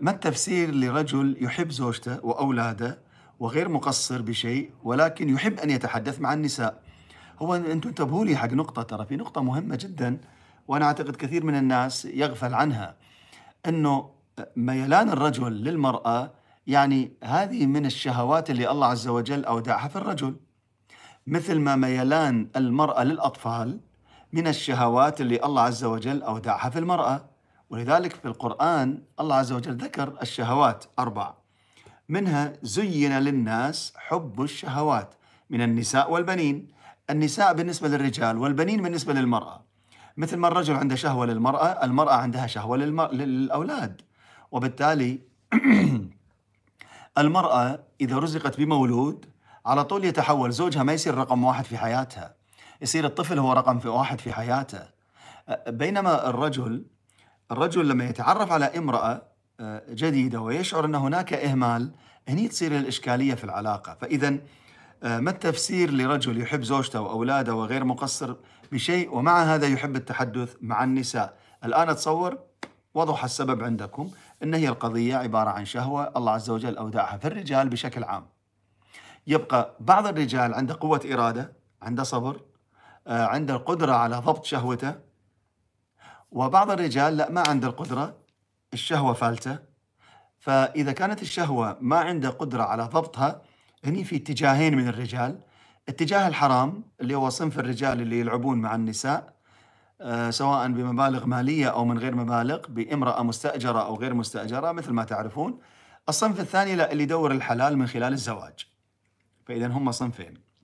ما التفسير لرجل يحب زوجته وأولاده وغير مقصر بشيء ولكن يحب أن يتحدث مع النساء هو أنتم انتبهوا لي حق نقطة ترى في نقطة مهمة جدا وأنا أعتقد كثير من الناس يغفل عنها أنه ميلان الرجل للمرأة يعني هذه من الشهوات اللي الله عز وجل أودعها في الرجل مثل ما ميلان المرأة للأطفال من الشهوات اللي الله عز وجل أودعها في المرأة ولذلك في القرآن الله عز وجل ذكر الشهوات أربع منها زين للناس حب الشهوات من النساء والبنين النساء بالنسبة للرجال والبنين بالنسبة للمرأة مثل ما الرجل عنده شهوة للمرأة المرأة عندها شهوة للأولاد وبالتالي المرأة إذا رزقت بمولود على طول يتحول زوجها ما يصير رقم واحد في حياتها يصير الطفل هو رقم في واحد في حياته بينما الرجل الرجل لما يتعرف على امرأة آه، جديدة ويشعر أن هناك إهمال هني تصير الإشكالية في العلاقة فإذا آه، ما التفسير لرجل يحب زوجته وأولاده وغير مقصر بشيء ومع هذا يحب التحدث مع النساء الآن أتصور وضح السبب عندكم أن هي القضية عبارة عن شهوة الله عز وجل أودعها في الرجال بشكل عام يبقى بعض الرجال عنده قوة إرادة عنده صبر آه، عنده القدرة على ضبط شهوته وبعض الرجال لا ما عنده القدرة الشهوة فالتة فإذا كانت الشهوة ما عنده قدرة على ضبطها هني في اتجاهين من الرجال اتجاه الحرام اللي هو صنف الرجال اللي يلعبون مع النساء آه، سواء بمبالغ مالية أو من غير مبالغ بامرأة مستأجرة أو غير مستأجرة مثل ما تعرفون الصنف الثاني لا اللي يدور الحلال من خلال الزواج فإذا هم صنفين